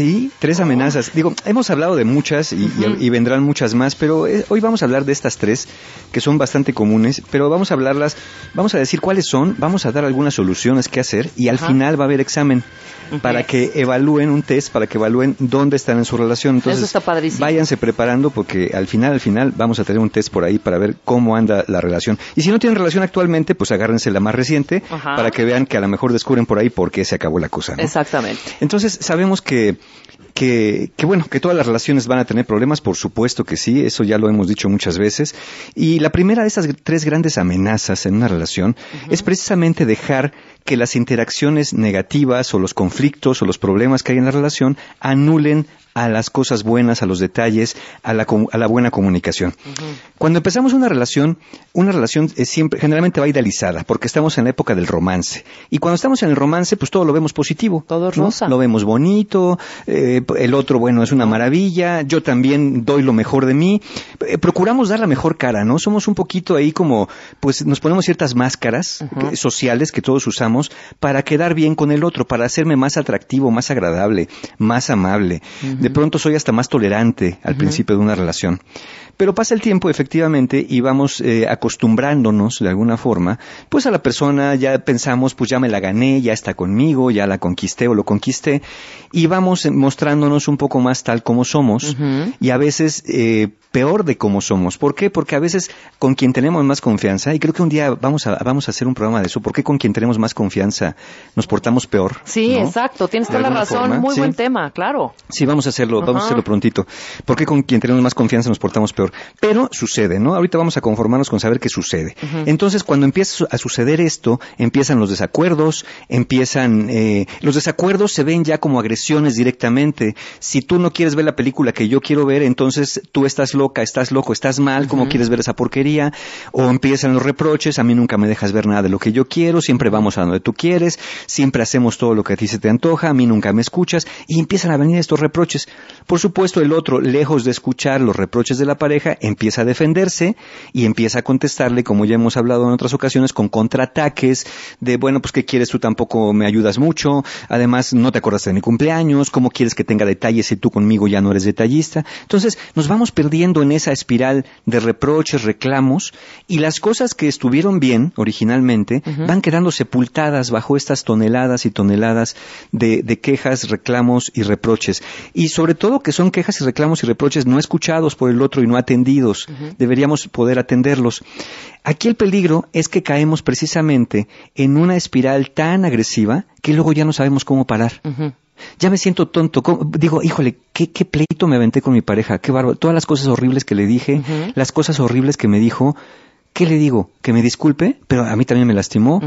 Sí, tres ah. amenazas. Digo, hemos hablado de muchas y, vendrán muchas más, pero eh, hoy vamos a hablar de estas tres que son bastante comunes, pero vamos a hablarlas, vamos a decir cuáles son, vamos a dar algunas soluciones que hacer y al final va a haber examen para que evalúen un test, para que evalúen dónde están en su relación. Entonces, Eso está padrísimo. váyanse preparando porque al final, al final vamos a tener un test por ahí para ver cómo anda la relación. Y si no tienen relación actualmente, pues agárrense la más reciente para que vean que a lo mejor descubren por ahí por qué se acabó la cosa. Exactamente. Entonces, sabemos que que, bueno, que todas las relaciones van a tener problemas, por supuesto que sí, eso ya lo hemos dicho muchas veces. Y la primera de esas tres grandes amenazas en una relación es precisamente dejar que las interacciones negativas o los conflictos o los problemas que hay en la relación anulen a las cosas buenas, a los detalles, a la, buena comunicación. Cuando empezamos una relación, una relación es siempre, generalmente va idealizada, porque estamos en la época del romance. Y cuando estamos en el romance, pues todo lo vemos positivo. Todo rosa. Lo vemos bonito, eh, el otro, bueno, es una maravilla, yo también doy lo mejor de mí. Eh, procuramos dar la mejor cara, ¿no? Somos un poquito ahí como, pues nos ponemos ciertas máscaras sociales que todos usamos para quedar bien con el otro, para hacerme más atractivo, más agradable, más amable. De pronto soy hasta más tolerante al principio de una relación. Pero pasa el tiempo, efectivamente, y vamos eh, acostumbrándonos de alguna forma, pues a la persona ya pensamos, pues ya me la gané, ya está conmigo, ya la conquisté o lo conquisté, y vamos eh, mostrándonos un poco más tal como somos, y a veces eh, peor de como somos. ¿Por qué? Porque a veces con quien tenemos más confianza, y creo que un día vamos a, vamos a hacer un programa de eso, ¿por qué con quien tenemos más confianza nos portamos peor? Sí, exacto, tienes toda la razón, muy buen tema, claro. Sí, vamos a hacerlo, vamos a hacerlo prontito, porque con quien tenemos más confianza nos portamos peor. Pero sucede, ¿no? Ahorita vamos a conformarnos con saber qué sucede. Entonces, cuando empieza a suceder esto, empiezan los desacuerdos, empiezan... Eh, los desacuerdos se ven ya como agresiones directamente. Si tú no quieres ver la película que yo quiero ver, entonces tú estás loca, estás loco, estás mal, como quieres ver esa porquería? O empiezan los reproches, a mí nunca me dejas ver nada de lo que yo quiero, siempre vamos a donde tú quieres, siempre hacemos todo lo que a ti se te antoja, a mí nunca me escuchas, y empiezan a venir estos reproches por supuesto, el otro, lejos de escuchar los reproches de la pareja, empieza a defenderse y empieza a contestarle, como ya hemos hablado en otras ocasiones, con contraataques de, bueno, pues ¿qué quieres? Tú tampoco me ayudas mucho, además no te acordaste de mi cumpleaños, ¿cómo quieres que tenga detalles si tú conmigo ya no eres detallista? Entonces, nos vamos perdiendo en esa espiral de reproches, reclamos, y las cosas que estuvieron bien originalmente van quedando sepultadas bajo estas toneladas y toneladas de, de quejas, reclamos y reproches. Y sobre todo que son quejas y reclamos y reproches no escuchados por el otro y no atendidos. Deberíamos poder atenderlos. Aquí el peligro es que caemos precisamente en una espiral tan agresiva que luego ya no sabemos cómo parar. Ya me siento tonto. Digo, híjole, ¿qué, pleito me aventé con mi pareja, qué bárbaro. Todas las cosas horribles que le dije, las cosas horribles que me dijo. ¿Qué le digo? Que me disculpe, pero a mí también me lastimó.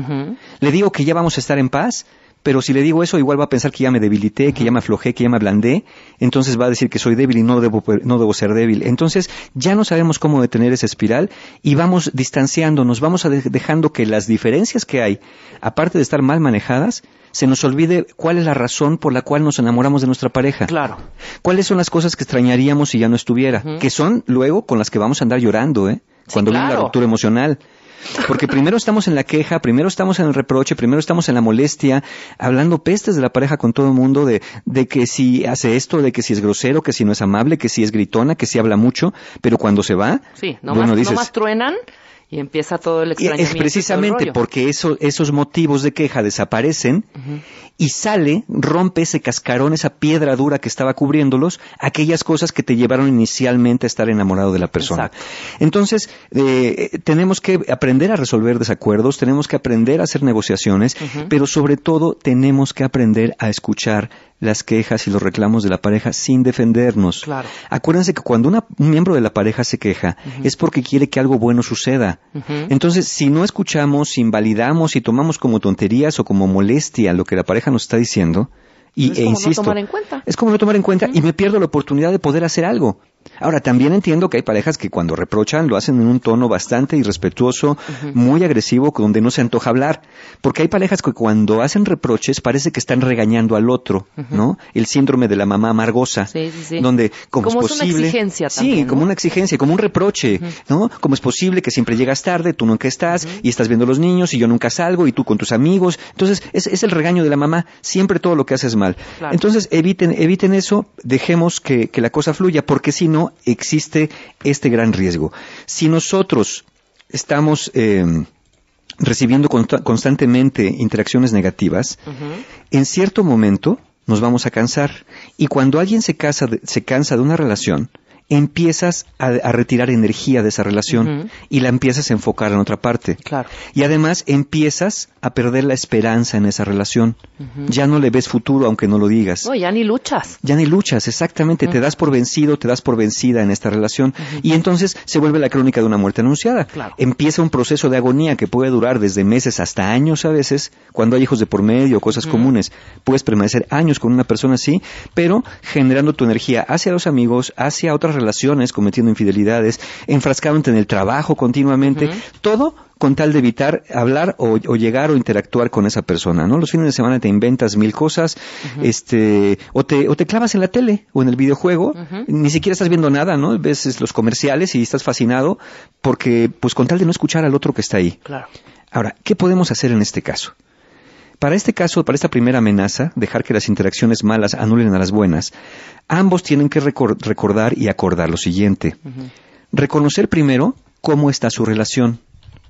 Le digo que ya vamos a estar en paz, pero si le digo eso, igual va a pensar que ya me debilité, que ya me aflojé, que ya me ablandé, entonces va a decir que soy débil y no debo, no debo ser débil. Entonces ya no sabemos cómo detener esa espiral y vamos distanciándonos, vamos dejando que las diferencias que hay, aparte de estar mal manejadas, se nos olvide cuál es la razón por la cual nos enamoramos de nuestra pareja. Claro. ¿Cuáles son las cosas que extrañaríamos si ya no estuviera? Que son luego con las que vamos a andar llorando, ¿eh? Cuando viene la ruptura emocional. Porque primero estamos en la queja, primero estamos en el reproche, primero estamos en la molestia, hablando pestes de la pareja con todo el mundo, de, que si hace esto, de que si es grosero, que si no es amable, que si es gritona, que si habla mucho, pero cuando se va, sí, truenan y empieza todo el extrañamiento. Es precisamente porque esos motivos de queja desaparecen y sale, rompe ese cascarón, esa piedra dura que estaba cubriéndolos, aquellas cosas que te llevaron inicialmente a estar enamorado de la persona. Entonces, eh, tenemos que aprender a resolver desacuerdos, tenemos que aprender a hacer negociaciones, pero sobre todo tenemos que aprender a escuchar las quejas y los reclamos de la pareja sin defendernos. Acuérdense que cuando un miembro de la pareja se queja es porque quiere que algo bueno suceda. Entonces, si no escuchamos, invalidamos, y tomamos como tonterías o como molestia lo que la pareja nos está diciendo. Y, e insisto, en cuenta. Es como no tomar en cuenta y me pierdo la oportunidad de poder hacer algo. Ahora, también entiendo que hay parejas que cuando reprochan lo hacen en un tono bastante irrespetuoso, muy agresivo, donde no se antoja hablar. Porque hay parejas que cuando hacen reproches parece que están regañando al otro, ¿no? El síndrome de la mamá amargosa. Donde, como, es posible. Como una exigencia también, Sí, como una exigencia, como un reproche, ¿no? Como es posible que siempre llegas tarde, tú nunca estás, y estás viendo a los niños, y yo nunca salgo, y tú con tus amigos. Entonces, es, el regaño de la mamá, siempre todo lo que haces mal. Entonces, eviten, eviten eso, dejemos que, la cosa fluya, porque si no existe este gran riesgo. Si nosotros estamos eh, recibiendo constantemente interacciones negativas, en cierto momento nos vamos a cansar. Y cuando alguien se, casa se cansa de una relación, empiezas a, retirar energía de esa relación y la empiezas a enfocar en otra parte. Claro. Y además empiezas a perder la esperanza en esa relación. Ya no le ves futuro aunque no lo digas. No, ya ni luchas. Ya ni luchas, exactamente. Te das por vencido, te das por vencida en esta relación. Y entonces se vuelve la crónica de una muerte anunciada. Empieza un proceso de agonía que puede durar desde meses hasta años a veces, cuando hay hijos de por medio, cosas comunes. Puedes permanecer años con una persona así, pero generando tu energía hacia los amigos, hacia otras relaciones, cometiendo infidelidades, enfrascándote en el trabajo continuamente, todo con tal de evitar hablar o, llegar o interactuar con esa persona, ¿no? Los fines de semana te inventas mil cosas, este, o te, o te clavas en la tele o en el videojuego, ni siquiera estás viendo nada, ¿no? Ves los comerciales y estás fascinado porque, pues con tal de no escuchar al otro que está ahí. Claro. Ahora, ¿qué podemos hacer en este caso? Para este caso, para esta primera amenaza, dejar que las interacciones malas anulen a las buenas, ambos tienen que recordar y acordar lo siguiente. Reconocer primero cómo está su relación.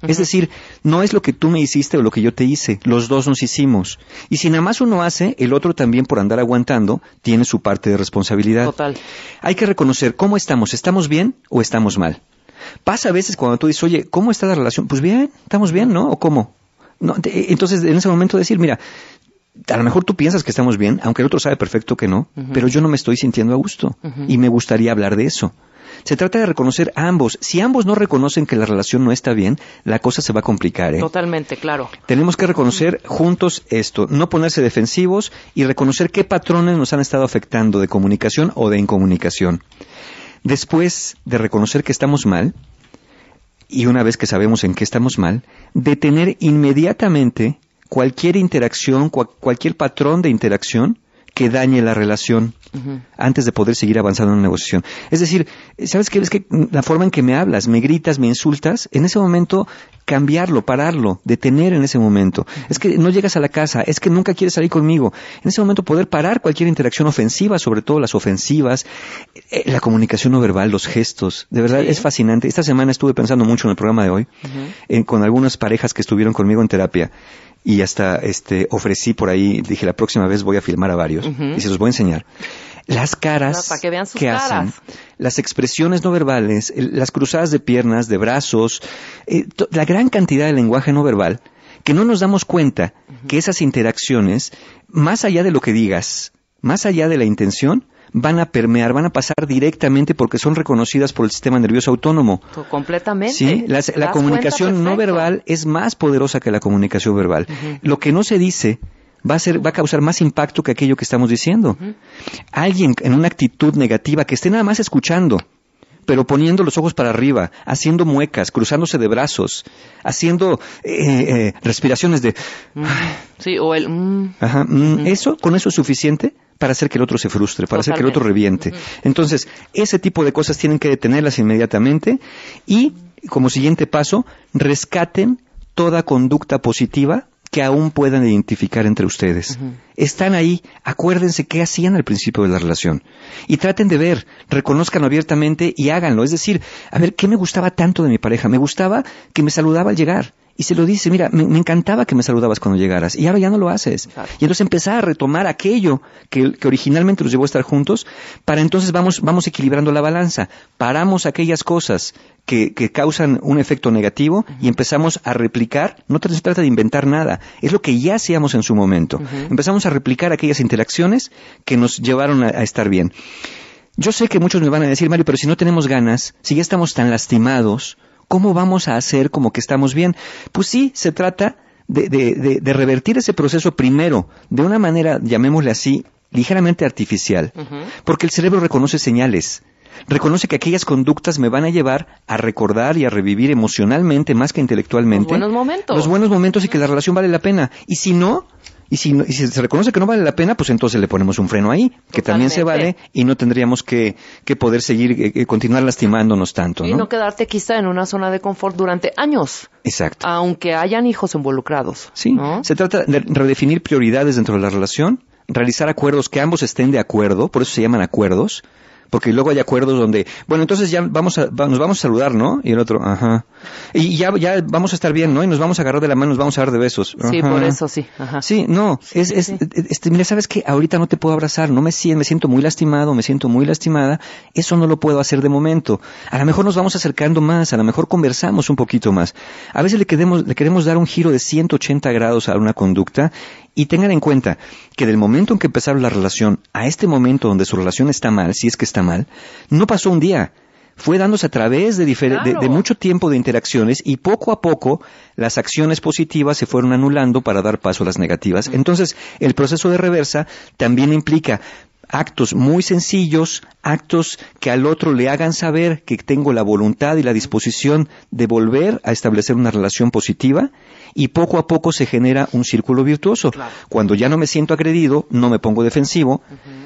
Es decir, no es lo que tú me hiciste o lo que yo te hice, los dos nos hicimos. Y si nada más uno hace, el otro también por andar aguantando tiene su parte de responsabilidad. Total. Hay que reconocer cómo estamos, ¿estamos bien o estamos mal? Pasa a veces cuando tú dices, oye, ¿cómo está la relación? Pues bien, estamos bien, ¿no? ¿O cómo? entonces, en ese momento decir, mira, a lo mejor tú piensas que estamos bien, aunque el otro sabe perfecto que no, pero yo no me estoy sintiendo a gusto y me gustaría hablar de eso. Se trata de reconocer ambos. Si ambos no reconocen que la relación no está bien, la cosa se va a complicar. ¿eh? Totalmente, claro. Tenemos que reconocer juntos esto, no ponerse defensivos y reconocer qué patrones nos han estado afectando de comunicación o de incomunicación. Después de reconocer que estamos mal, y una vez que sabemos en qué estamos mal, detener inmediatamente cualquier interacción, cualquier patrón de interacción que dañe la relación antes de poder seguir avanzando en la negociación. Es decir, ¿sabes qué? Es que la forma en que me hablas, me gritas, me insultas, en ese momento cambiarlo, pararlo, detener en ese momento. Es que no llegas a la casa, es que nunca quieres salir conmigo. En ese momento poder parar cualquier interacción ofensiva, sobre todo las ofensivas, eh, la comunicación no verbal, los gestos. De verdad es fascinante. Esta semana estuve pensando mucho en el programa de hoy, con algunas parejas que estuvieron conmigo en terapia y hasta este ofrecí por ahí, dije la próxima vez voy a filmar a varios y se los voy a enseñar. Las caras que, hacen, las expresiones no verbales, las cruzadas de piernas, de brazos, eh, la gran cantidad de lenguaje no verbal que no nos damos cuenta que esas interacciones, más allá de lo que digas, más allá de la intención, van a permear, van a pasar directamente porque son reconocidas por el sistema nervioso autónomo. completamente. ¿Sí? La, comunicación no verbal es más poderosa que la comunicación verbal. Lo que no se dice va a, ser, va a causar más impacto que aquello que estamos diciendo. Alguien en una actitud negativa que esté nada más escuchando, pero poniendo los ojos para arriba, haciendo muecas, cruzándose de brazos, haciendo eh, eh, respiraciones de... Sí, o el... Mm. Ajá, mm, ¿Eso? ¿Con eso es suficiente? para hacer que el otro se frustre, para hacer que el otro reviente. Entonces, ese tipo de cosas tienen que detenerlas inmediatamente y, como siguiente paso, rescaten toda conducta positiva que aún puedan identificar entre ustedes. Están ahí, acuérdense qué hacían al principio de la relación. Y traten de ver, reconozcan abiertamente y háganlo. Es decir, a ver, ¿qué me gustaba tanto de mi pareja? Me gustaba que me saludaba al llegar y se lo dice, mira, me, encantaba que me saludabas cuando llegaras y ahora ya no lo haces. Y entonces empezar a retomar aquello que, originalmente nos llevó a estar juntos, para entonces vamos, vamos equilibrando la balanza, paramos aquellas cosas que, causan un efecto negativo y empezamos a replicar, no te trata de inventar nada, es lo que ya hacíamos en su momento. Empezamos a replicar aquellas interacciones que nos llevaron a estar bien. Yo sé que muchos me van a decir, Mario, pero si no tenemos ganas, si ya estamos tan lastimados, ¿Cómo vamos a hacer como que estamos bien? Pues sí, se trata de, revertir ese proceso primero, de una manera, llamémosle así, ligeramente artificial, porque el cerebro reconoce señales. Reconoce que aquellas conductas me van a llevar a recordar y a revivir emocionalmente más que intelectualmente los buenos momentos, los buenos momentos y que la relación vale la pena. Y si no, y si, se reconoce que no vale la pena, pues entonces le ponemos un freno ahí, que también se vale y no tendríamos que, poder seguir, eh, eh, continuar lastimándonos tanto. ¿no? Y no quedarte quizá en una zona de confort durante años. Exacto. Aunque hayan hijos involucrados. Sí. Se trata de redefinir prioridades dentro de la relación, realizar acuerdos que ambos estén de acuerdo, por eso se llaman acuerdos porque luego hay acuerdos donde, bueno, entonces ya vamos nos vamos a saludar, ¿no? Y el otro, ajá. Y ya, ya vamos a estar bien, ¿no? Y nos vamos a agarrar de la mano, nos vamos a dar de besos. Sí, por eso sí. Ajá. Sí, no, es, es, e, este, mira, sabes que ahorita no te puedo abrazar, no me siento, me siento muy lastimado, me siento muy lastimada, eso no lo puedo hacer de momento. A lo mejor nos vamos acercando más, a lo mejor conversamos un poquito más. A veces le queremos, le queremos dar un giro de 180 grados a una conducta y tengan en cuenta que del momento en que empezaron la relación a este momento donde su relación está mal, si es que está mal, no pasó un día. Fue dándose a través de, de mucho tiempo de interacciones y poco a poco las acciones positivas se fueron anulando para dar paso a las negativas. Entonces, el proceso de reversa también implica actos muy sencillos, actos que al otro le hagan saber que tengo la voluntad y la disposición de volver a establecer una relación positiva y poco a poco se genera un círculo virtuoso. Cuando ya no me siento agredido, no me pongo defensivo,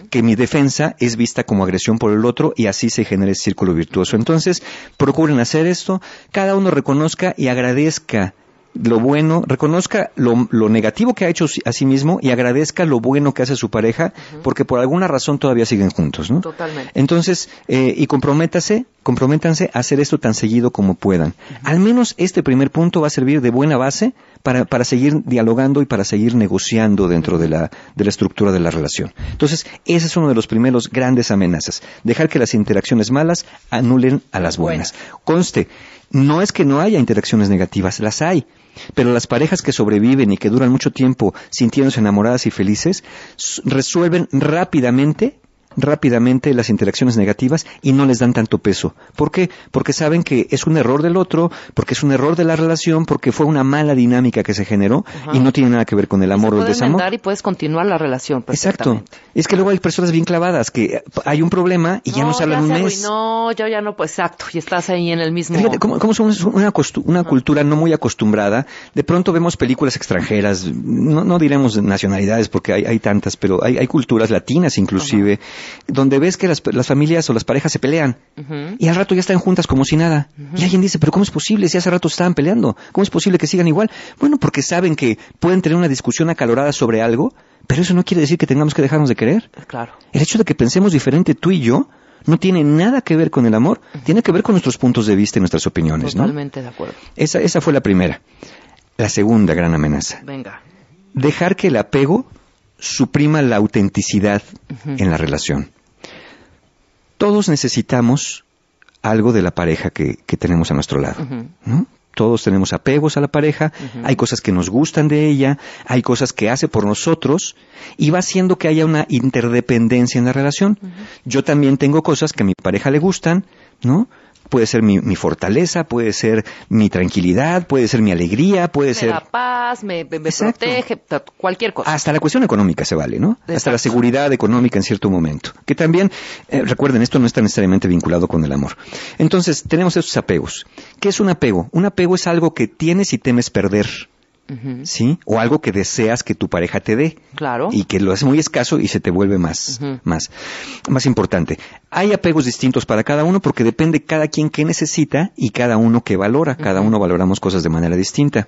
que mi defensa es vista como agresión por el otro y así se genera el círculo virtuoso. Entonces, procuren hacer esto, cada uno reconozca y agradezca lo bueno, reconozca lo, negativo que ha hecho a sí mismo y agradezca lo bueno que hace su pareja, porque por alguna razón todavía siguen juntos, Totalmente. Entonces, eh, y comprométase, comprométanse a hacer esto tan seguido como puedan. Al menos este primer punto va a servir de buena base para, para seguir dialogando y para seguir negociando dentro de, la, de la estructura de la relación. Entonces, ese es uno de los primeros grandes amenazas, dejar que las interacciones malas anulen a las buenas. Conste, no es que no haya interacciones negativas, las hay, pero las parejas que sobreviven y que duran mucho tiempo sintiéndose enamoradas y felices resuelven rápidamente rápidamente las interacciones negativas y no les dan tanto peso. ¿Por qué? Porque saben que es un error del otro, porque es un error de la relación, porque fue una mala dinámica que se generó y no tiene nada que ver con el amor o el desamor. y puedes continuar la relación. Exacto. Es que luego hay personas bien clavadas que eh, hay un problema y ya no se hablan un mes. No, ya no, pues exacto, y estás ahí en el mismo. como, una, cultura no muy acostumbrada, de pronto vemos películas extranjeras, no, diremos nacionalidades porque hay, tantas, pero hay, culturas latinas inclusive donde ves que las, familias o las parejas se pelean y al rato ya están juntas como si nada. Y alguien dice, pero ¿cómo es posible si hace rato estaban peleando? ¿Cómo es posible que sigan igual? Bueno, porque saben que pueden tener una discusión acalorada sobre algo, pero eso no quiere decir que tengamos que dejarnos de querer. Eh, claro. El hecho de que pensemos diferente tú y yo no tiene nada que ver con el amor, tiene que ver con nuestros puntos de vista y nuestras opiniones, Totalmente de acuerdo. Esa, esa fue la primera. La segunda gran amenaza. Venga. Dejar que el apego suprima la autenticidad en la relación. Todos necesitamos algo de la pareja que, tenemos a nuestro lado. ¿no? Todos tenemos apegos a la pareja, hay cosas que nos gustan de ella, hay cosas que hace por nosotros y va haciendo que haya una interdependencia en la relación. Yo también tengo cosas que a mi pareja le gustan, ¿no? puede ser mi, fortaleza, puede ser mi tranquilidad, puede ser mi alegría, puede ser... la paz, me, protege, cualquier cosa. Hasta la cuestión económica se vale, ¿no? Hasta la seguridad económica en cierto momento. Que también, eh, recuerden, esto no está necesariamente vinculado con el amor. Entonces, tenemos esos apegos. ¿Qué es un apego? Un apego es algo que tienes y temes perder. ¿sí? O algo que deseas que tu pareja te dé. Claro. Y que lo hace muy escaso y se te vuelve más, más, más importante. Hay apegos distintos para cada uno porque depende cada quien que necesita y cada uno que valora. Cada uno valoramos cosas de manera distinta.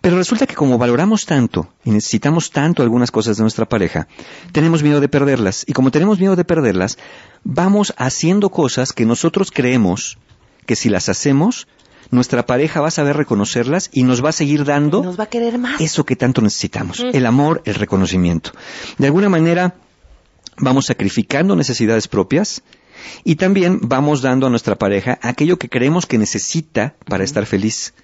Pero resulta que como valoramos tanto y necesitamos tanto algunas cosas de nuestra pareja, tenemos miedo de perderlas. Y como tenemos miedo de perderlas, vamos haciendo cosas que nosotros creemos que si las hacemos nuestra pareja va a saber reconocerlas y nos va a seguir dando nos va a querer eso que tanto necesitamos, mm. el amor, el reconocimiento. De alguna manera vamos sacrificando necesidades propias y también vamos dando a nuestra pareja aquello que creemos que necesita para estar feliz.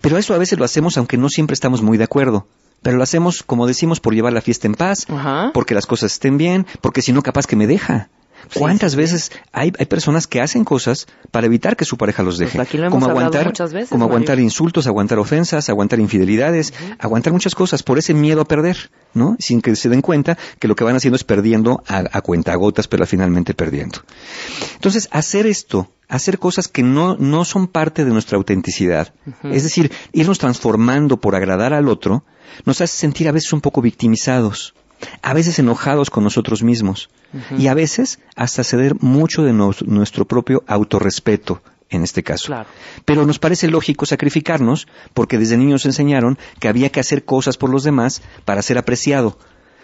Pero eso a veces lo hacemos aunque no siempre estamos muy de acuerdo. Pero lo hacemos, como decimos, por llevar la fiesta en paz, porque las cosas estén bien, porque si no, capaz que me deja. Pues ¿Cuántas veces hay, hay, personas que hacen cosas para evitar que su pareja los pues deje? como aguantar, como aguantar insultos, aguantar ofensas, aguantar infidelidades, aguantar muchas cosas por ese miedo a perder, ¿no? Sin que se den cuenta que lo que van haciendo es perdiendo a, a gotas, pero finalmente perdiendo. Entonces, hacer esto hacer cosas que no, no son parte de nuestra autenticidad. Es decir, irnos transformando por agradar al otro nos hace sentir a veces un poco victimizados a veces enojados con nosotros mismos y a veces hasta ceder mucho de nuestro propio autorrespeto en este caso. Pero nos parece lógico sacrificarnos porque desde niños enseñaron que había que hacer cosas por los demás para ser apreciado,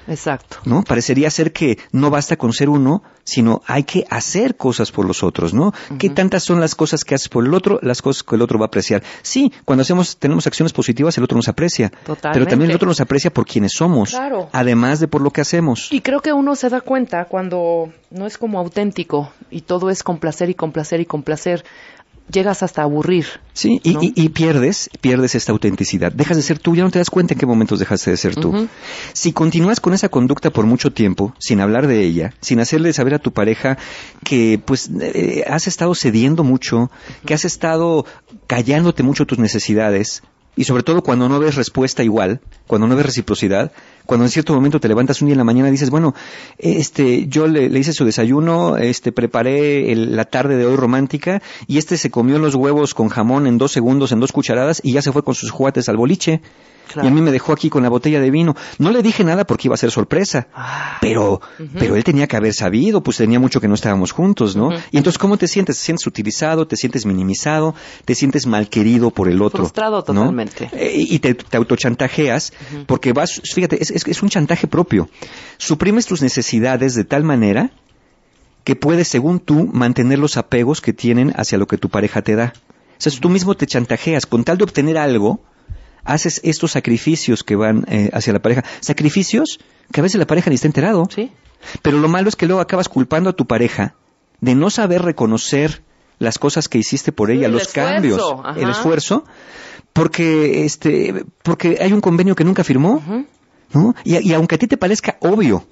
Exacto. ¿No? Parecería ser que no basta con ser uno, sino hay que hacer cosas por los otros, ¿no? ¿Qué tantas son las cosas que haces por el otro, las cosas que el otro va a apreciar? Sí, cuando hacemos, tenemos acciones positivas, el otro nos aprecia. Pero también el otro nos aprecia por quienes somos. Además de por lo que hacemos. Y creo que uno se da cuenta cuando no es como auténtico y todo es complacer y complacer y complacer llegas hasta aburrir. Sí, y, pierdes, pierdes esta autenticidad. Dejas de ser tú, ya no te das cuenta en qué momentos dejaste de ser tú. Si continúas con esa conducta por mucho tiempo, sin hablar de ella, sin hacerle saber a tu pareja que pues eh, has estado cediendo mucho, que has estado callándote mucho tus necesidades, y sobre todo cuando no ves respuesta igual, cuando no ves reciprocidad, cuando en cierto momento te levantas un día en la mañana y dices, bueno, este, yo le, hice su desayuno, este, preparé la tarde de hoy romántica y este se comió los huevos con jamón en dos segundos, en dos cucharadas y ya se fue con sus juguetes al boliche. Y a mí me dejó aquí con la botella de vino. No le dije nada porque iba a ser sorpresa. Ah. pero, pero él tenía que haber sabido, pues tenía mucho que no estábamos juntos, ¿no? Y entonces, ¿cómo te sientes? ¿Te sientes utilizado? ¿Te sientes minimizado? ¿Te sientes malquerido por el otro? Frustrado totalmente. Eh, y te, te autochantajeas porque vas, fíjate, es, es, es un chantaje propio. Suprimes tus necesidades de tal manera que puedes, según tú, mantener los apegos que tienen hacia lo que tu pareja te da. O sea, tú mismo te chantajeas con tal de obtener algo haces estos sacrificios que van eh, hacia la pareja. Sacrificios que a veces la pareja ni está enterado. Sí. Pero lo malo es que luego acabas culpando a tu pareja de no saber reconocer las cosas que hiciste por ella, los cambios, el esfuerzo, porque este, porque hay un convenio que nunca firmó, ¿no? y, aunque a ti te parezca obvio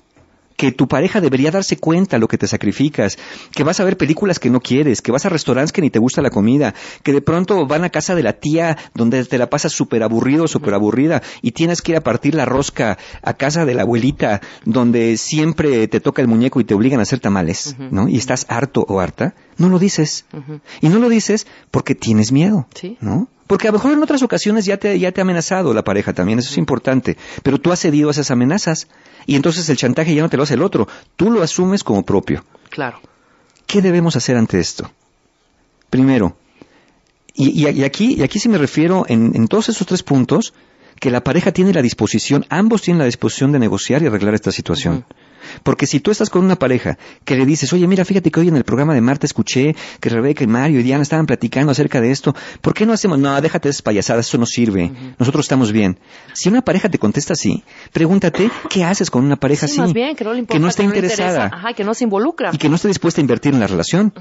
que tu pareja debería darse cuenta lo que te sacrificas, que vas a ver películas que no quieres, que vas a restaurantes que ni te gusta la comida, que de pronto van a casa de la tía donde te la pasas súper aburrido, súper aburrida, y tienes que ir a partir la rosca a casa de la abuelita donde siempre te toca el muñeco y te obligan a hacer tamales, ¿no? Y estás harto o harta, no lo dices. Y no lo dices porque tienes miedo, ¿Sí? ¿no? Porque a lo mejor en otras ocasiones ya te, ya te ha amenazado la pareja también, eso es importante, pero tú has cedido a esas amenazas y entonces el chantaje ya no te lo hace el otro, tú lo asumes como propio. Claro. ¿Qué debemos hacer ante esto? Primero, y, y aquí, y aquí sí me refiero en, en todos esos tres puntos, que la pareja tiene la disposición, ambos tienen la disposición de negociar y arreglar esta situación. Porque si tú estás con una pareja que le dices, oye, mira, fíjate que hoy en el programa de Marta escuché que Rebeca y Mario y Diana estaban platicando acerca de esto, ¿por qué no hacemos? No, déjate de eso no sirve, nosotros estamos bien. Si una pareja te contesta así, pregúntate, ¿qué haces con una pareja así? que no, está interesada. que no se involucra. Y que no está dispuesta a invertir en la relación.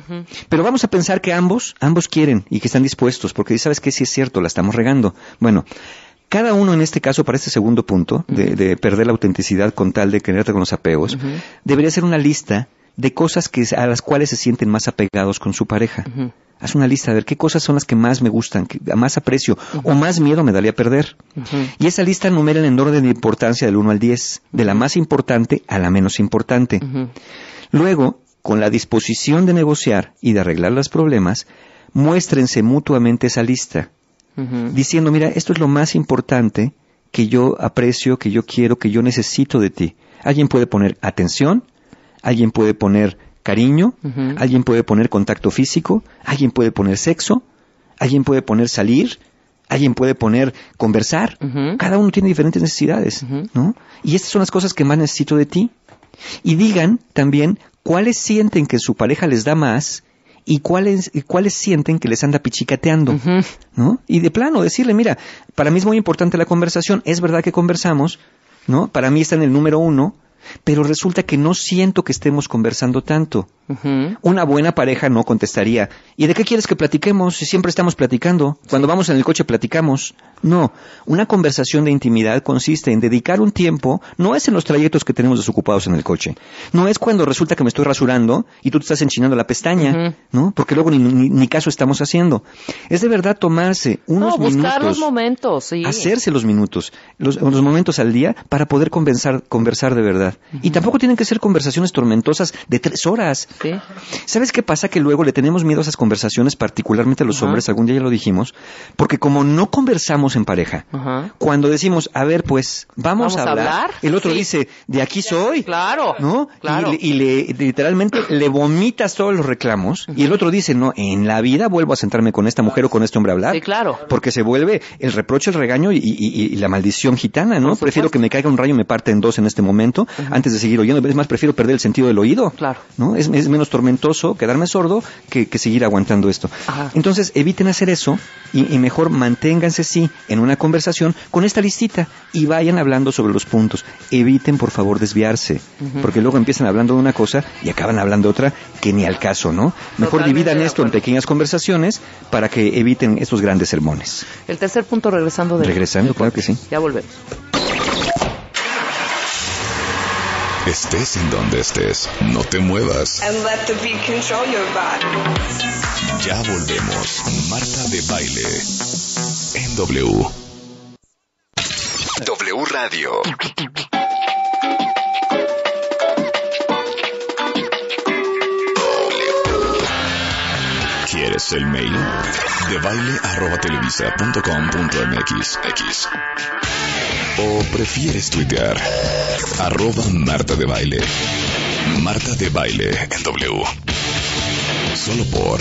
Pero vamos a pensar que ambos, ambos quieren y que están dispuestos, porque sabes que sí es cierto, la estamos regando. Bueno, cada uno en este caso, para este segundo punto, de, perder la autenticidad con tal de quererte con los apegos, debería hacer una lista de cosas que, a las cuales se sienten más apegados con su pareja. Haz una lista, a ver qué cosas son las que más me gustan, que más aprecio o más miedo me daría perder. Y esa lista numera en orden de importancia del 1 al 10, de la más importante a la menos importante. Luego, con la disposición de negociar y de arreglar los problemas, muéstrense mutuamente esa lista diciendo, mira, esto es lo más importante que yo aprecio, que yo quiero, que yo necesito de ti. Alguien puede poner atención, alguien puede poner cariño, alguien puede poner contacto físico, alguien puede poner sexo, alguien puede poner salir, alguien puede poner conversar. Cada uno tiene diferentes necesidades, ¿no? Y estas son las cosas que más necesito de ti. Y digan también cuáles sienten que su pareja les da más y cuáles, y cuáles sienten que les anda pichicateando, ¿no? Y de plano decirle, mira, para mí es muy importante la conversación, es verdad que conversamos, ¿no? Para mí está en el número uno, pero resulta que no siento que estemos conversando tanto. Una buena pareja no contestaría, ¿y de qué quieres que platiquemos si siempre estamos platicando? Cuando vamos en el coche platicamos. No, una conversación de intimidad consiste en dedicar un tiempo, no es en los trayectos que tenemos desocupados en el coche, no es cuando resulta que me estoy rasurando y tú te estás enchinando la pestaña, ¿no? Porque luego ni, caso estamos haciendo. Es de verdad tomarse unos momentos, Hacerse los minutos, los, momentos al día para poder conversar, conversar de verdad. Y tampoco tienen que ser conversaciones tormentosas de tres horas. ¿Sí? ¿Sabes qué pasa? Que luego le tenemos miedo a esas conversaciones, particularmente a los hombres, algún día ya lo dijimos, porque como no conversamos en pareja, cuando decimos, a ver, pues, vamos, a, hablar? el otro dice, de aquí soy. Claro. ¿No? Y, le, literalmente le vomitas todos los reclamos, y el otro dice, no, en la vida vuelvo a sentarme con esta mujer o con este hombre a hablar. claro. Porque se vuelve el reproche, el regaño y, la maldición gitana, ¿no? Prefiero que me caiga un rayo y me parte en dos en este momento, antes de seguir oyendo. Es más, prefiero perder el sentido del oído. Claro. ¿No? es es menos tormentoso quedarme sordo que, seguir aguantando esto. Entonces, eviten hacer eso y, mejor manténganse, sí, en una conversación con esta listita y vayan hablando sobre los puntos. Eviten, por favor, desviarse, porque luego empiezan hablando de una cosa y acaban hablando de otra que ni al caso, ¿no? Mejor dividan esto en pequeñas conversaciones para que eviten estos grandes sermones. El tercer punto, regresando de. Regresando, claro que sí. Ya volvemos. Estés en donde estés, no te muevas. Ya volvemos. Marta de baile. En W. W Radio. ¿Quieres el mail? de baile arroba .mx. ¿O prefieres tuitear? Arroba Marta de Baile. Marta de Baile en W. Solo por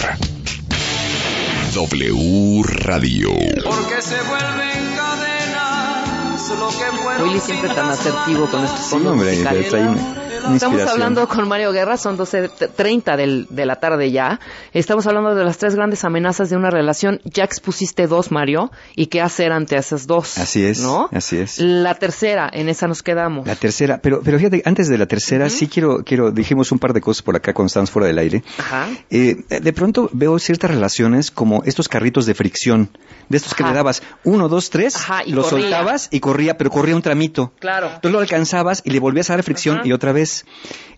W Radio. Porque se vuelven cadenas lo que Willy siempre tan asertivo con estos sí, Estamos hablando con Mario Guerra, son 12.30 de la tarde ya. Estamos hablando de las tres grandes amenazas de una relación. Ya expusiste dos, Mario, y qué hacer ante esas dos. Así es. ¿no? Así es. La tercera, en esa nos quedamos. La tercera, pero, pero fíjate, antes de la tercera, sí quiero, quiero, dijimos un par de cosas por acá cuando estamos fuera del aire. Ajá. Eh, de pronto veo ciertas relaciones como estos carritos de fricción, de estos que le dabas uno, dos, tres, lo soltabas y corría, pero corría un tramito. Claro. Tú lo alcanzabas y le volvías a dar fricción y otra vez. place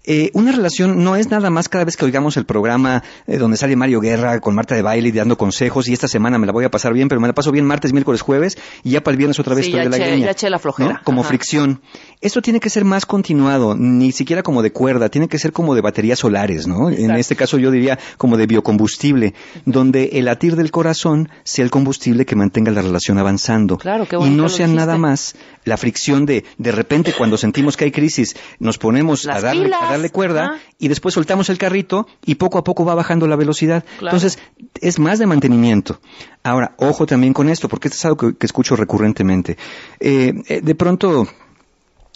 eh, una relación no es nada más cada vez que oigamos el programa eh, donde sale Mario Guerra con Marta de baile dando consejos y esta semana me la voy a pasar bien, pero me la paso bien martes, miércoles, jueves y ya para el viernes otra vez estoy de la che, flojera. Como fricción. Esto tiene que ser más continuado, ni siquiera como de cuerda, tiene que ser como de baterías solares, ¿no? En este caso yo diría como de biocombustible, donde el latir del corazón sea el combustible que mantenga la relación avanzando. Claro, y no sea nada más la fricción de de repente cuando sentimos que hay crisis nos ponemos a darle darle cuerda y después soltamos el carrito y poco a poco va bajando la velocidad. Entonces, es más de mantenimiento. Ahora, ojo también con esto, porque esto es algo que, escucho recurrentemente. Eh, eh, de pronto,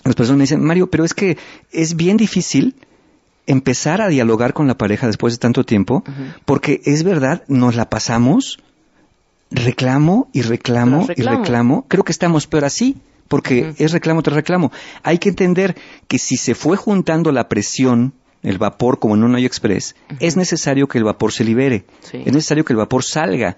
las personas me dicen, Mario, pero es que es bien difícil empezar a dialogar con la pareja después de tanto tiempo, porque es verdad, nos la pasamos reclamo y reclamo, reclamo, y reclamo. Creo que estamos peor así porque es reclamo tras reclamo. Hay que entender que si se fue juntando la presión, el vapor como en un express, es necesario que el vapor se libere, es necesario que el vapor salga.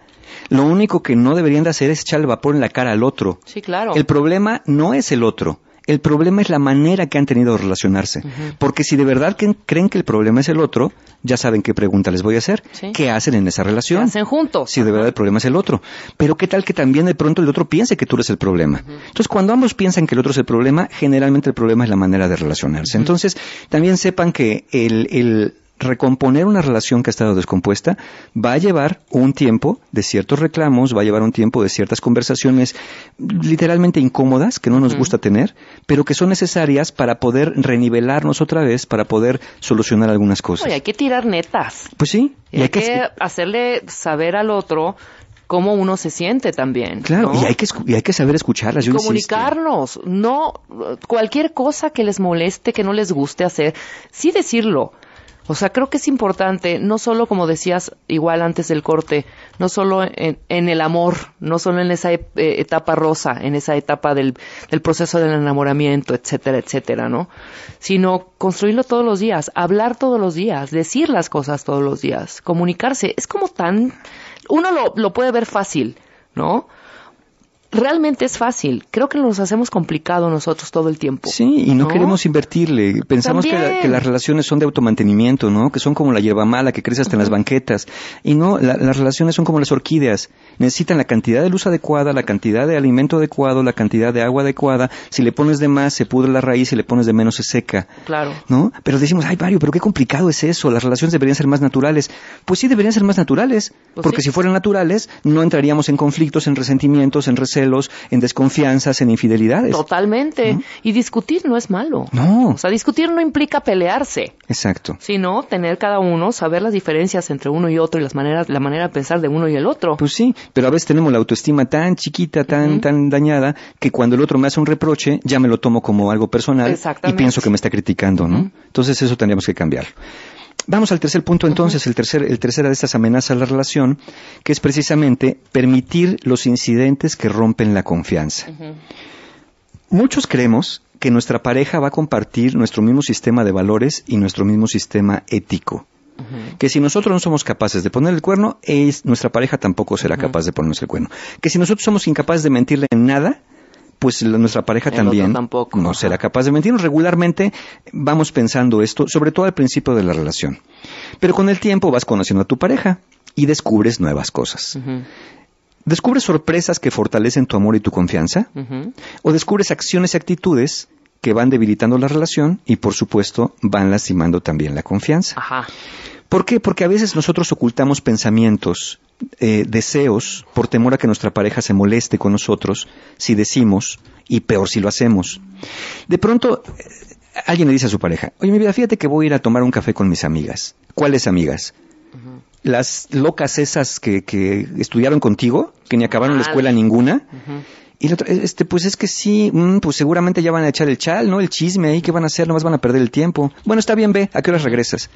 Lo único que no deberían de hacer es echar el vapor en la cara al otro. Sí, claro. El problema no es el otro, el problema es la manera que han tenido de relacionarse. Porque si de verdad creen que el problema es el otro, ya saben qué pregunta les voy a hacer. ¿Qué hacen en esa relación? hacen juntos? Si de verdad el problema es el otro. Pero qué tal que también de pronto el otro piense que tú eres el problema. Entonces, cuando ambos piensan que el otro es el problema, generalmente el problema es la manera de relacionarse. Entonces, también sepan que el recomponer una relación que ha estado descompuesta va a llevar un tiempo de ciertos reclamos, va a llevar un tiempo de ciertas conversaciones literalmente incómodas que no nos gusta tener, pero que son necesarias para poder renivelarnos otra vez, para poder solucionar algunas cosas. Oye, hay que tirar netas. Pues sí. hay, que, hacerle saber al otro cómo uno se siente también. Claro, y, hay que, saber escucharlas. Comunicarnos, no cualquier cosa que les moleste, que no les guste hacer, sí decirlo. O sea, creo que es importante, no solo como decías igual antes del corte, no solo en, el amor, no solo en esa eh, etapa rosa, en esa etapa del, del, proceso del enamoramiento, etcétera, etcétera, ¿no? Sino construirlo todos los días, hablar todos los días, decir las cosas todos los días, comunicarse. Es como tan, uno lo, lo puede ver fácil, ¿no? realmente es fácil. Creo que nos hacemos complicado nosotros todo el tiempo. Sí, y no, queremos invertirle. Pensamos que, las relaciones son de automantenimiento, ¿no? Que son como la hierba mala que crece hasta en las banquetas. Y no, las relaciones son como las orquídeas. Necesitan la cantidad de luz adecuada, la cantidad de alimento adecuado, la cantidad de agua adecuada. Si le pones de más, se pudre la raíz, si le pones de menos, se seca. Claro. ¿No? Pero decimos, ay, Mario, pero qué complicado es eso. Las relaciones deberían ser más naturales. Pues sí, deberían ser más naturales. Pues porque si fueran naturales, no entraríamos en conflictos, en resentimientos, en reservas en desconfianzas, en infidelidades. Totalmente. Y discutir no es malo. No. O sea, discutir no implica pelearse. Exacto. Sino tener cada uno, saber las diferencias entre uno y otro y las maneras, la manera de pensar de uno y el otro. Pues sí, pero a veces tenemos la autoestima tan chiquita, tan, tan dañada, que cuando el otro me hace un reproche, ya me lo tomo como algo personal y pienso que me está criticando, ¿no? Entonces eso tendríamos que cambiar. Vamos al tercer punto entonces, el tercer, el tercera de estas amenazas a la relación, que es precisamente permitir los incidentes que rompen la confianza. Muchos creemos que nuestra pareja va a compartir nuestro mismo sistema de valores y nuestro mismo sistema ético. Que si nosotros no somos capaces de poner el cuerno, nuestra pareja tampoco será capaz de ponernos el cuerno. Que si nosotros somos incapaces de mentirle en nada, pues nuestra pareja también no será capaz de mentirnos. Regularmente vamos pensando esto, sobre todo al principio de la relación. Pero con el tiempo vas conociendo a tu pareja y descubres nuevas cosas. Descubres sorpresas que fortalecen tu amor y tu confianza, o descubres acciones y actitudes que van debilitando la relación y, por supuesto, van lastimando también la confianza. Ajá. ¿Por qué? Porque a veces nosotros ocultamos pensamientos, eh, deseos, por temor a que nuestra pareja se moleste con nosotros si decimos, y peor si lo hacemos. De pronto, eh, alguien le dice a su pareja, oye, mi vida, fíjate que voy a ir a tomar un café con mis amigas. ¿Cuáles amigas? Las locas esas que, estudiaron contigo, que ni acabaron la ah, escuela ninguna. Y el otro, e-, este, pues es que sí, mm, pues seguramente ya van a echar el chal, ¿no? El chisme ahí, ¿qué van a hacer? Nomás van a perder el tiempo. Bueno, está bien, ve, ¿a qué horas regresas?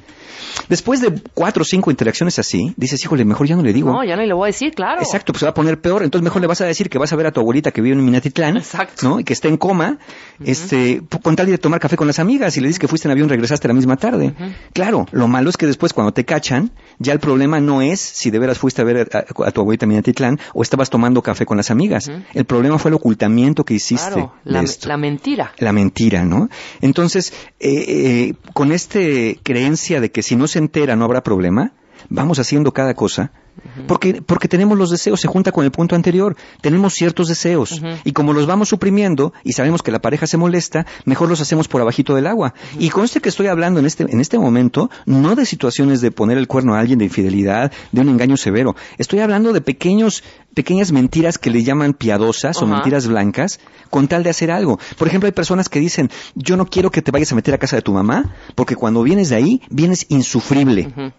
Después de cuatro o cinco interacciones así, dices, híjole, mejor ya no le digo. No, ya no le voy a decir, claro. Exacto, pues se va a poner peor, entonces mejor le vas a decir que vas a ver a tu abuelita que vive en Minatitlán, Exacto. ¿no? Y que está en coma, este, con tal de tomar café con las amigas y le dices que fuiste en avión, regresaste la misma tarde. Claro, lo malo es que después cuando te cachan, ya el problema no es si de veras fuiste a ver a, tu abuelita en Minatitlán o estabas tomando café con las amigas. El problema fue el ocultamiento que hiciste. la, mentira. La mentira, ¿no? Entonces, eh, eh, con esta creencia de que si no se entera no habrá problema, vamos haciendo cada cosa, porque, porque tenemos los deseos, se junta con el punto anterior, tenemos ciertos deseos, y como los vamos suprimiendo y sabemos que la pareja se molesta, mejor los hacemos por abajito del agua. Y conste que estoy hablando en este, en este momento no de situaciones de poner el cuerno a alguien, de infidelidad, de un engaño severo, estoy hablando de pequeños pequeñas mentiras que le llaman piadosas o mentiras blancas con tal de hacer algo. Por ejemplo, hay personas que dicen, yo no quiero que te vayas a meter a casa de tu mamá porque cuando vienes de ahí, vienes insufrible.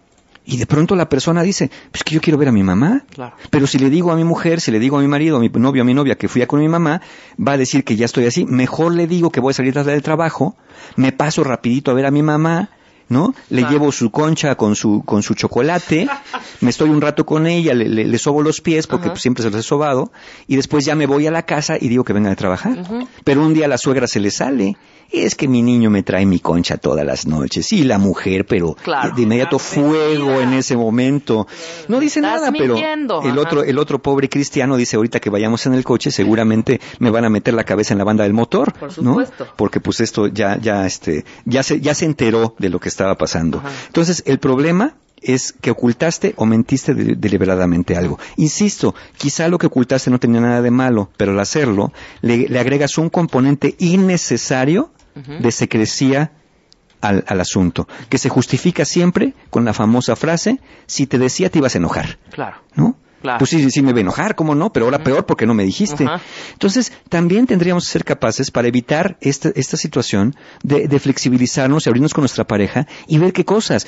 Y de pronto la persona dice, pues que yo quiero ver a mi mamá. Pero si le digo a mi mujer, si le digo a mi marido, a mi novio, a mi novia que fui a con mi mamá, va a decir que ya estoy así. Mejor le digo que voy a salir tarde del trabajo, me paso rapidito a ver a mi mamá, ¿no? Le llevo su concha con su, con su chocolate, me estoy un rato con ella, le, sobo los pies porque siempre se los he sobado, y después ya me voy a la casa y digo que vengan a trabajar. Pero un día la suegra se le sale, y es que mi niño me trae mi concha todas las noches, y la mujer, pero de inmediato fuego en ese momento. No dice nada, pero el otro, el otro pobre cristiano dice ahorita que vayamos en el coche, seguramente me van a meter la cabeza en la banda del motor, ¿no? Porque pues esto ya, ya, este, ya se, ya se enteró de lo que está estaba pasando. Entonces, el problema es que ocultaste o mentiste deliberadamente algo. Insisto, quizá lo que ocultaste no tenía nada de malo, pero al hacerlo le, agregas un componente innecesario de secrecía al, al, asunto, que se justifica siempre con la famosa frase, si te decía te ibas a enojar. Claro. ¿No? Pues sí, sí me a enojar, ¿cómo no? Pero ahora peor porque no me dijiste. Entonces, también tendríamos que ser capaces para evitar esta, esta situación de, flexibilizarnos y abrirnos con nuestra pareja y ver qué cosas.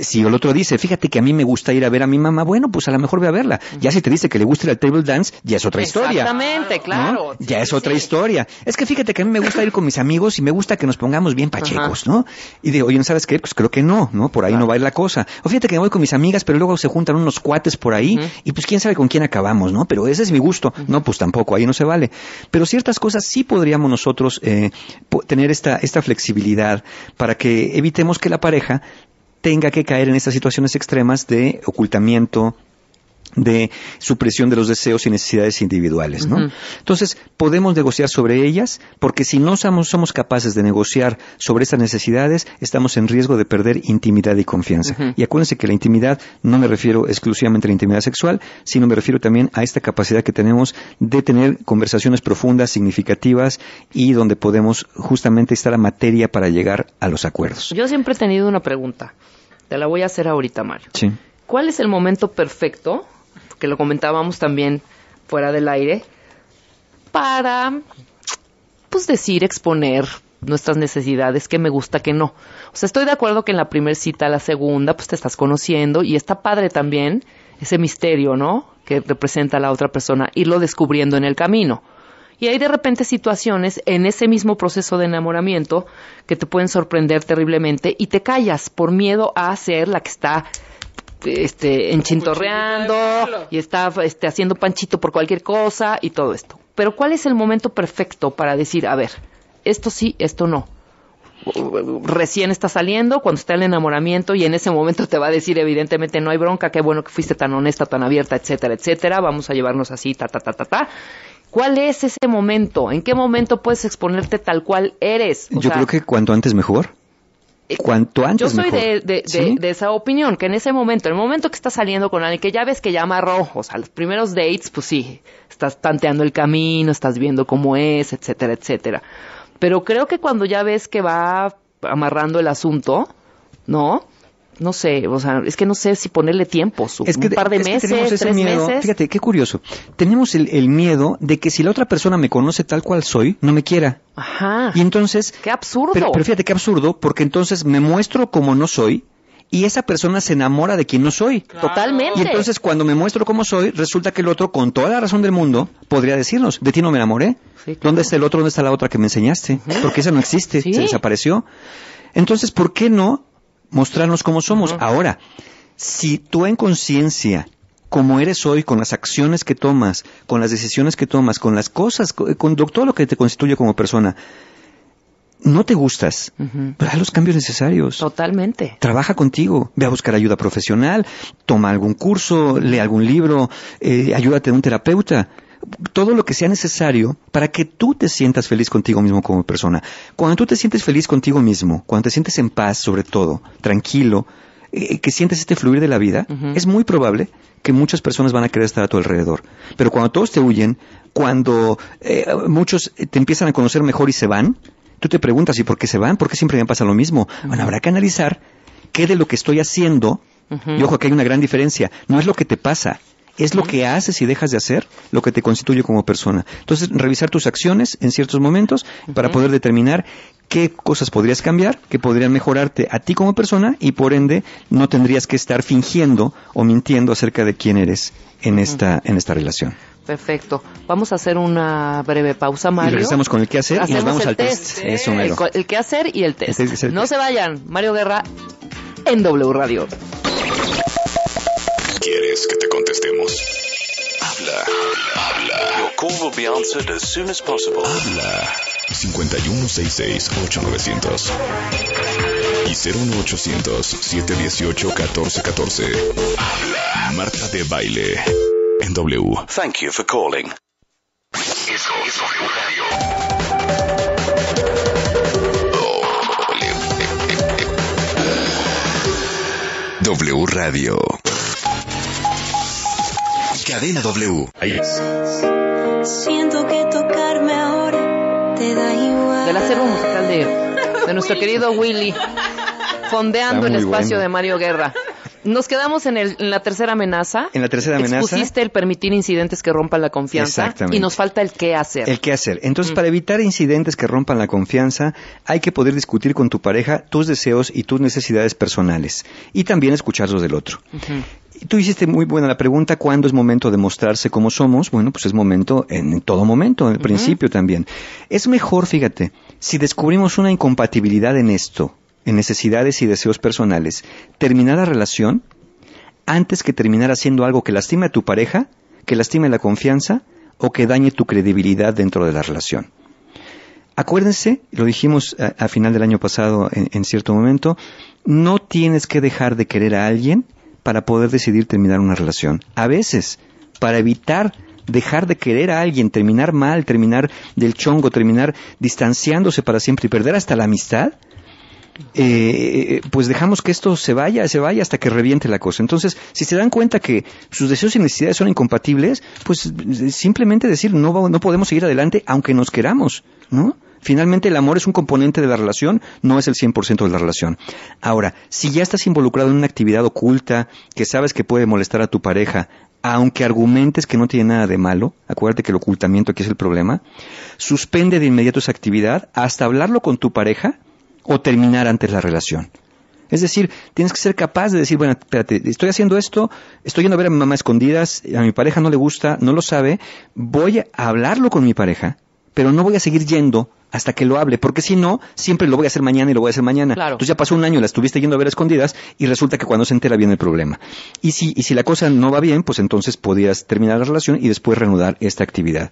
si el otro dice, fíjate que a mí me gusta ir a ver a mi mamá, bueno, pues a lo mejor voy a verla. Ya si te dice que le gusta ir al table dance, ya es otra historia. Exactamente, claro. ya es otra historia. Es que fíjate que a mí me gusta ir con mis amigos y me gusta que nos pongamos bien pachecos, ¿no? Y digo, oye, ¿no sabes qué? Pues creo que no, ¿no? Por ahí no va a ir la cosa. O fíjate que voy con mis amigas, pero luego se juntan unos cuates por ahí y pues pues, quién sabe con quién acabamos, ¿no? Pero ese es mi gusto. No, pues tampoco, ahí no se vale. Pero ciertas cosas sí podríamos nosotros eh, tener esta, esta flexibilidad para que evitemos que la pareja tenga que caer en estas situaciones extremas de ocultamiento, de supresión de los deseos y necesidades individuales, ¿no? Entonces, podemos negociar sobre ellas, porque si no somos, capaces de negociar sobre estas necesidades, estamos en riesgo de perder intimidad y confianza. Y acuérdense que la intimidad, no me refiero exclusivamente a la intimidad sexual, sino me refiero también a esta capacidad que tenemos de tener conversaciones profundas, significativas y donde podemos justamente estar a materia para llegar a los acuerdos. Yo siempre he tenido una pregunta. Te la voy a hacer ahorita, Mario. ¿Cuál es el momento perfecto que lo comentábamos también fuera del aire, para, pues decir, exponer nuestras necesidades, que me gusta, que no. O sea, estoy de acuerdo que en la primera cita, la segunda, pues te estás conociendo y está padre también ese misterio, ¿no? Que representa la otra persona, irlo descubriendo en el camino. Y hay de repente situaciones en ese mismo proceso de enamoramiento que te pueden sorprender terriblemente y te callas por miedo a ser la que está este, enchintorreando y está este, haciendo panchito por cualquier cosa y todo esto. Pero ¿cuál es el momento perfecto para decir, a ver, esto sí, esto no? Recién está saliendo, cuando está el enamoramiento y en ese momento te va a decir, evidentemente, no hay bronca, qué bueno que fuiste tan honesta, tan abierta, etcétera, etcétera, vamos a llevarnos así, ta, ta, ta, ta, ta. ¿Cuál es ese momento? ¿En qué momento puedes exponerte tal cual eres? Yo creo que cuanto antes mejor. Cuanto antes. Yo soy De, de, esa opinión, que en ese momento, en el momento que estás saliendo con alguien, que ya ves que llama amarró, o sea, los primeros dates, pues sí, estás tanteando el camino, estás viendo cómo es, etcétera, etcétera. Pero creo que cuando ya ves que va amarrando el asunto, ¿no? no sé, o sea, es que no sé si ponerle tiempo, un par de meses, tres Fíjate, qué curioso. Tenemos el, miedo de que si la otra persona me conoce tal cual soy, no me quiera. Ajá. Y entonces... Qué absurdo. Pero, fíjate qué absurdo, porque entonces me muestro como no soy, y esa persona se enamora de quien no soy. Totalmente. Y entonces cuando me muestro como soy, resulta que el otro, con toda la razón del mundo, podría decirnos, de ti no me enamoré. ¿Dónde está el otro? ¿Dónde está la otra que me enseñaste? Porque esa no existe, se desapareció. Entonces, ¿por qué no mostrarnos cómo somos. Ahora, si tú en conciencia, como eres hoy, con las acciones que tomas, con las decisiones que tomas, con las cosas, con, todo lo que te constituye como persona, no te gustas, pero haz los cambios necesarios. Totalmente. Trabaja contigo, ve a buscar ayuda profesional, toma algún curso, lee algún libro, eh, ayúdate de un terapeuta todo lo que sea necesario para que tú te sientas feliz contigo mismo como persona. Cuando tú te sientes feliz contigo mismo, cuando te sientes en paz sobre todo, tranquilo, eh, que sientes este fluir de la vida, es muy probable que muchas personas van a querer estar a tu alrededor. Pero cuando todos te huyen, cuando eh, muchos te empiezan a conocer mejor y se van, tú te preguntas, ¿y por qué se van? ¿Por qué siempre me pasa lo mismo? Bueno, habrá que analizar qué de lo que estoy haciendo, y ojo, que hay una gran diferencia, no es lo que te pasa, es lo que haces y dejas de hacer lo que te constituye como persona. Entonces, revisar tus acciones en ciertos momentos para poder determinar qué cosas podrías cambiar, que podrían mejorarte a ti como persona y por ende no tendrías que estar fingiendo o mintiendo acerca de quién eres en esta, en esta relación. Perfecto. Vamos a hacer una breve pausa, Mario. Y regresamos con el qué hacer y nos vamos al test. el, el, qué hacer y el test. no se vayan. Mario Guerra en W Radio quieres que te contestemos? Habla, habla, Your call will be answered as soon as possible. Habla. 5166-8900 y 01800-718-1414. Habla. Marta de Baile. En W. Thank you for calling. Eso, oh, eh, eh, eh, W radio. W Radio. Cadena W. Ahí Siento que tocarme ahora musical de, nuestro querido Willy, fondeando el espacio de Mario Guerra. Nos quedamos en, la tercera amenaza. En la tercera amenaza. Expusiste el permitir incidentes que rompan la confianza. Exactamente. Y nos falta el qué hacer. El qué hacer. Entonces, mm. para evitar incidentes que rompan la confianza, hay que poder discutir con tu pareja tus deseos y tus necesidades personales. Y también escucharlos del otro. Y tú hiciste muy buena la pregunta, ¿cuándo es momento de mostrarse como somos? Bueno, pues es momento en todo momento, en el principio también. Es mejor, fíjate, si descubrimos una incompatibilidad en esto, en necesidades y deseos personales, terminar la relación antes que terminar haciendo algo que lastime a tu pareja, que lastime la confianza o que dañe tu credibilidad dentro de la relación. Acuérdense, lo dijimos a, final del año pasado en cierto momento, no tienes que dejar de querer a alguien para poder decidir terminar una relación. A veces, para evitar dejar de querer a alguien, terminar mal, terminar del chongo, terminar distanciándose para siempre y perder hasta la amistad, eh, pues dejamos que esto se vaya, se vaya hasta que reviente la cosa. Entonces, si se dan cuenta que sus deseos y necesidades son incompatibles, pues simplemente decir no, no podemos seguir adelante aunque nos queramos, ¿no? Finalmente, el amor es un componente de la relación, no es el 100% de la relación. Ahora, si ya estás involucrado en una actividad oculta que sabes que puede molestar a tu pareja, aunque argumentes que no tiene nada de malo, acuérdate que el ocultamiento aquí es el problema, suspende de inmediato esa actividad hasta hablarlo con tu pareja o terminar antes la relación. Es decir, tienes que ser capaz de decir, bueno, espérate, estoy haciendo esto, estoy yendo a ver a mi mamá escondidas, a mi pareja no le gusta, no lo sabe, voy a hablarlo con mi pareja, pero no voy a seguir yendo hasta que lo hable, porque si no, siempre lo voy a hacer mañana y lo voy a hacer mañana. Claro. Entonces ya pasó un año, la estuviste yendo a ver escondidas y resulta que cuando se entera viene el problema. Y si, y si la cosa no va bien, pues entonces podías terminar la relación y después reanudar esta actividad.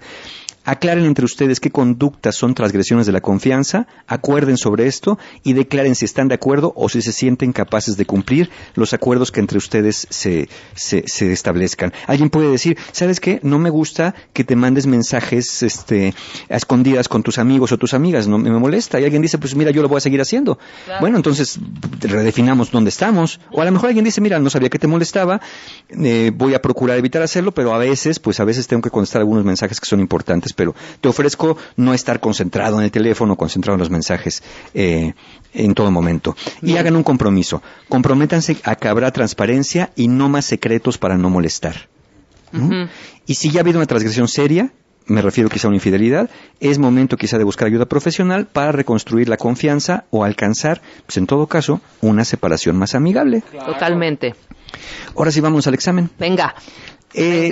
Aclaren entre ustedes qué conductas son transgresiones de la confianza, acuerden sobre esto y declaren si están de acuerdo o si se sienten capaces de cumplir los acuerdos que entre ustedes se, se, establezcan. Alguien puede decir, ¿sabes qué? No me gusta que te mandes mensajes este, a escondidas con tus amigos o tus amigas, no me molesta. Y alguien dice, pues mira, yo lo voy a seguir haciendo. Bueno, entonces redefinamos dónde estamos. O a lo mejor alguien dice, mira, no sabía que te molestaba, eh, voy a procurar evitar hacerlo, pero a veces, pues a veces tengo que contestar algunos mensajes que son importantes pero te ofrezco no estar concentrado en el teléfono, concentrado en los mensajes eh, en todo momento. Y hagan un compromiso. Comprométanse a que habrá transparencia y no más secretos para no molestar. Y si ya ha habido una transgresión seria, me refiero quizá a una infidelidad, es momento quizá de buscar ayuda profesional para reconstruir la confianza o alcanzar, pues en todo caso, una separación más amigable. Totalmente. Ahora sí vamos al examen. Venga. Eh,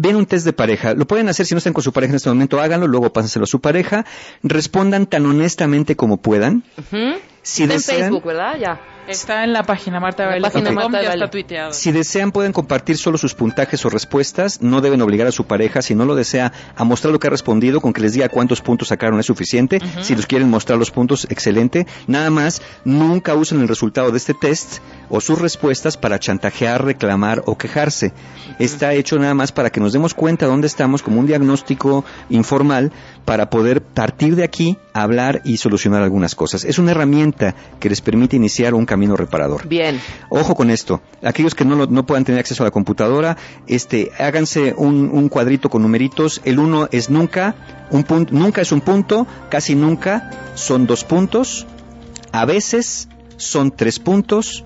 ven un test de pareja. Lo pueden hacer si no están con su pareja en este momento, háganlo, luego pásenselo a su pareja. Respondan tan honestamente como puedan. Si desean, en Facebook, ¿verdad? Está en la página Marta Si desean pueden compartir solo sus puntajes o respuestas, no deben obligar a su pareja si no lo desea a mostrar lo que ha respondido con que les diga cuántos puntos sacaron es suficiente. Si los quieren mostrar los puntos, excelente. Nada más, nunca usen el resultado de este test o sus respuestas para chantajear, reclamar o quejarse. Está hecho nada más para que nos demos cuenta dónde estamos como un diagnóstico informal para poder partir de aquí hablar y solucionar algunas cosas. Es una herramienta que les permite iniciar un camino reparador. Bien. Ojo con esto. Aquellos que no, puedan tener acceso a la computadora, este, háganse un, un cuadrito con numeritos. El uno es nunca, un punto, nunca es un punto, casi nunca son dos puntos, a veces son tres puntos,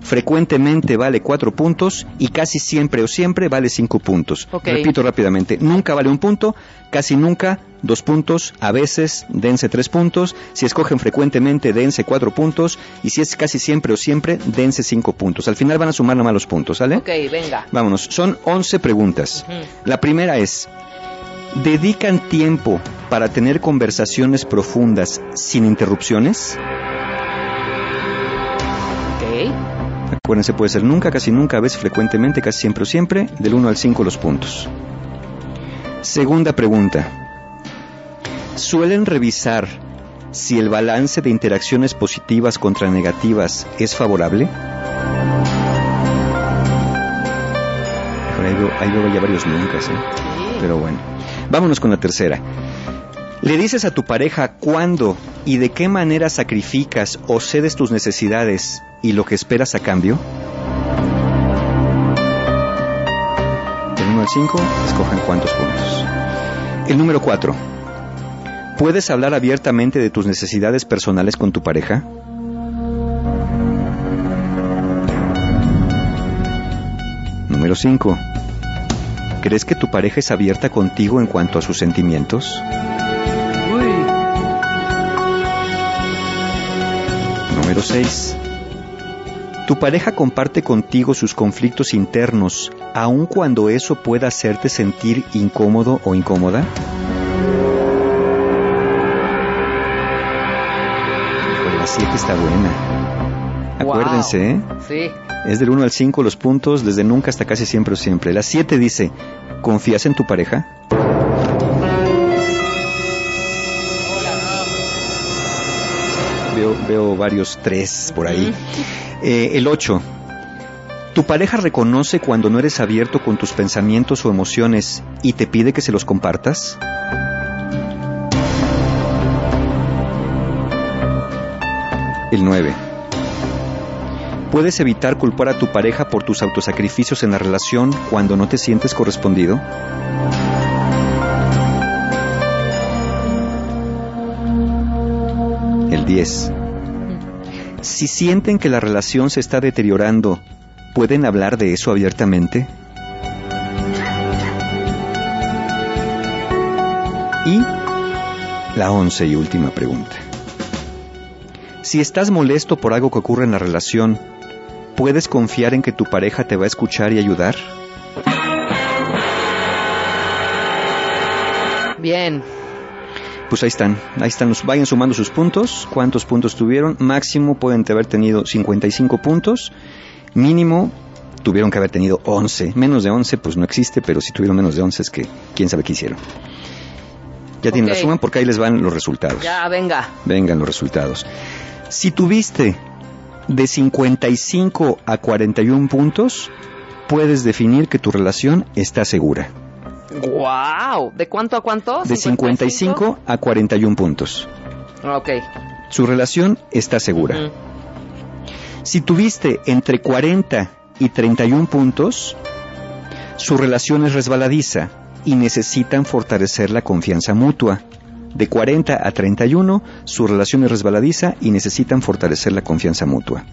frecuentemente vale 4 puntos y casi siempre o siempre vale 5 puntos. Repito rápidamente, nunca vale un punto, casi nunca dos puntos, a veces dense tres puntos, si escogen frecuentemente dense cuatro puntos y si es casi siempre o siempre dense cinco puntos. Al final van a sumar nomás los puntos, ¿sale? Ok, venga. Vámonos, son 11 preguntas. La primera es, ¿dedican tiempo para tener conversaciones profundas sin interrupciones? Ok. Acuérdense, puede ser nunca, casi nunca, a veces, frecuentemente, casi siempre o siempre, del 1 al 5 los puntos. Segunda pregunta. ¿Suelen revisar si el balance de interacciones positivas contra negativas es favorable? Ahí veo, ya varios nunca, ¿eh? pero bueno. Vámonos con la tercera. Le dices a tu pareja cuándo y de qué manera sacrificas o cedes tus necesidades y lo que esperas a cambio. El 1 al 5, escojan cuántos puntos. El número 4. ¿Puedes hablar abiertamente de tus necesidades personales con tu pareja? Número 5. ¿Crees que tu pareja es abierta contigo en cuanto a sus sentimientos? 6. Tu pareja comparte contigo sus conflictos internos, aun cuando eso pueda hacerte sentir incómodo o incómoda. la 7 está buena. Acuérdense, ¿eh? Sí. Es del 1 al 5 los puntos, desde nunca hasta casi siempre o siempre. La 7 dice, ¿confías en tu pareja? veo, varios tres por ahí. Eh, el 8. Tu pareja reconoce cuando no eres abierto con tus pensamientos o emociones y te pide que se los compartas. El 9. ¿Puedes evitar culpar a tu pareja por tus autosacrificios en la relación cuando no te sientes correspondido? Si sienten que la relación se está deteriorando, ¿pueden hablar de eso abiertamente? Y la once y última pregunta. Si estás molesto por algo que ocurre en la relación, ¿puedes confiar en que tu pareja te va a escuchar y ayudar? Bien pues ahí están, ahí están vayan sumando sus puntos, cuántos puntos tuvieron, máximo pueden haber tenido 55 puntos, mínimo tuvieron que haber tenido 11, menos de 11 pues no existe, pero si tuvieron menos de 11 es que quién sabe qué hicieron. Ya tienen la suma porque ahí les van los resultados. Ya, venga. Vengan los resultados. Si tuviste de 55 a 41 puntos, puedes definir que tu relación está segura. ¡Wow! ¿De cuánto a cuánto? De 55, a 41 puntos. Ok. Su relación está segura. Si tuviste entre 40 y 31 puntos, su relación es resbaladiza y necesitan fortalecer la confianza mutua. De 40 a 31, su relación es resbaladiza y necesitan fortalecer la confianza mutua.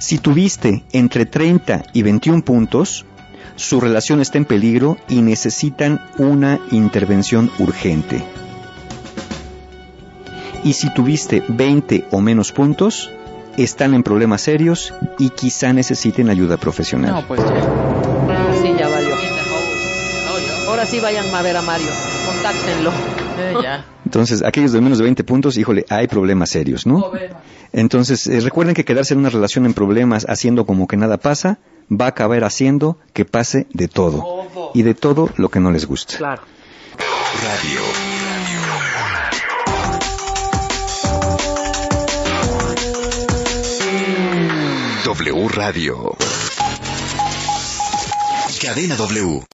Si tuviste entre 30 y 21 puntos, su relación está en peligro y necesitan una intervención urgente. Y si tuviste 20 o menos puntos, están en problemas serios y quizá necesiten ayuda profesional. Pues, Ahora sí vayan a ver a Mario, contáctenlo. Eh, Entonces, aquellos de menos de 20 puntos, híjole, hay problemas serios, ¿no? Entonces, eh, recuerden que quedarse en una relación en problemas haciendo como que nada pasa, va a acabar haciendo que pase de todo. Y de todo lo que no les gusta. Claro. W Radio. Cadena W.